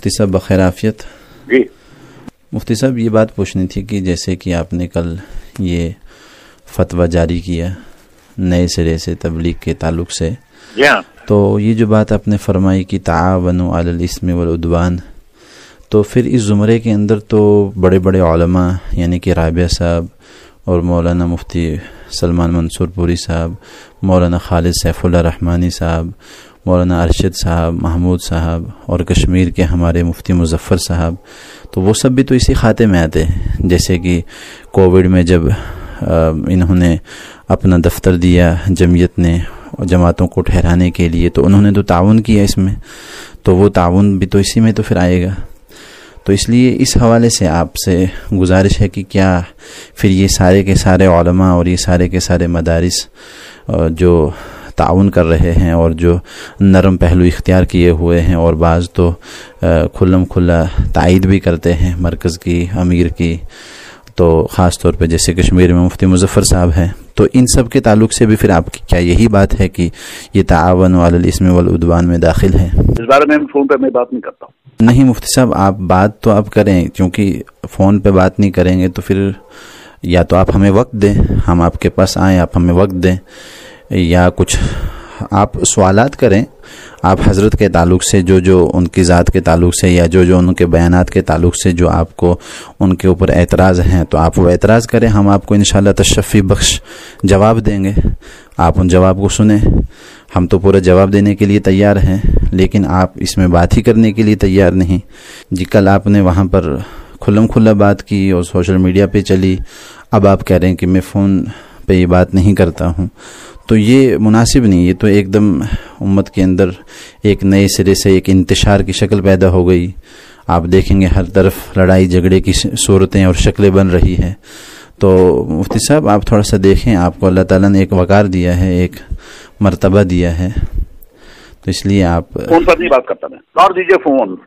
मुफ्ती साहब बखैराफियत जी मुफ्ती साहब ये बात पूछनी थी कि जैसे कि आपने कल ये फतवा जारी किया नए सिरे से तबलीग के ताल्लुक से हाँ। तो ये जो बात आपने फरमाई कि तावन इसम वलउदवान तो फिर इस ज़ुमरे के अंदर तो बड़े बड़े ओलमा यानी कि राबिया साहब और मौलाना मुफ्ती सलमान मंसूरपुरी साहब मौलाना खालिद सैफुल्ला रहमानी साहब मौलाना अरशद साहब महमूद साहब और कश्मीर के हमारे मुफ्ती मुजफ़र साहब तो वो सब भी तो इसी खाते में आते हैं जैसे कि कोविड में जब इन्होंने अपना दफ्तर दिया जमीयत ने और जमातों को ठहराने के लिए तो उन्होंने तो ताउन किया इसमें तो वो ताउन भी तो इसी में तो फिर आएगा तो इसलिए इस हवाले से आपसे गुजारिश है कि क्या फिर ये सारे के सारे और ये सारे के सारे मदारस जो ताउन कर रहे हैं और जो नरम पहलू इख्तियार किए हुए हैं और बाज़ तो खुल्लम खुला तायद भी करते हैं मरकज़ की अमीर की तो ख़ास तौर पे जैसे कश्मीर में मुफ्ती मुजफ़र साहब हैं तो इन सब के ताल्लुक से भी फिर आपकी क्या यही बात है कि ये तावन वाल इसमें वलउदवान में दाखिल है इस बारे में फ़ोन पर मैं बात नहीं करता हूँ नहीं मुफ्ती साहब आप बात तो आप करें क्योंकि फ़ोन पे बात नहीं करेंगे तो फिर या तो आप हमें वक्त दें हम आपके पास आएँ आप हमें वक्त दें या कुछ आप सवालत करें आप हज़रत के ताल्लुक से जो जो उनकी ज़ात के ताल्लुक से या जो जो उनके बयान के ताल्लुक से जो आपको उनके ऊपर एतराज़ हैं तो आप वो एतराज़ करें हम आपको इन तशफ़ी बख्श जवाब देंगे आप उन जवाब को सुने हम तो पूरा जवाब देने के लिए तैयार हैं लेकिन आप इसमें बात ही करने के लिए तैयार नहीं जी कल आपने वहाँ पर खुलम खुला बात की और सोशल मीडिया पर चली अब आप कह रहे हैं कि मैं फ़ोन पर ये बात नहीं करता हूँ तो ये मुनासिब नहीं ये तो एकदम उम्मत के अंदर एक नए सिरे से एक इंतशार की शक्ल पैदा हो गई आप देखेंगे हर तरफ लड़ाई झगड़े की सूरतें और शक्लें बन रही है तो मुफ्ती साहब आप थोड़ा सा देखें आपको अल्लाह ताला ने एक वक़ार दिया है एक मर्तबा दिया है तो इसलिए आप फोन पर नहीं बात करता मैं और दीजिए फोन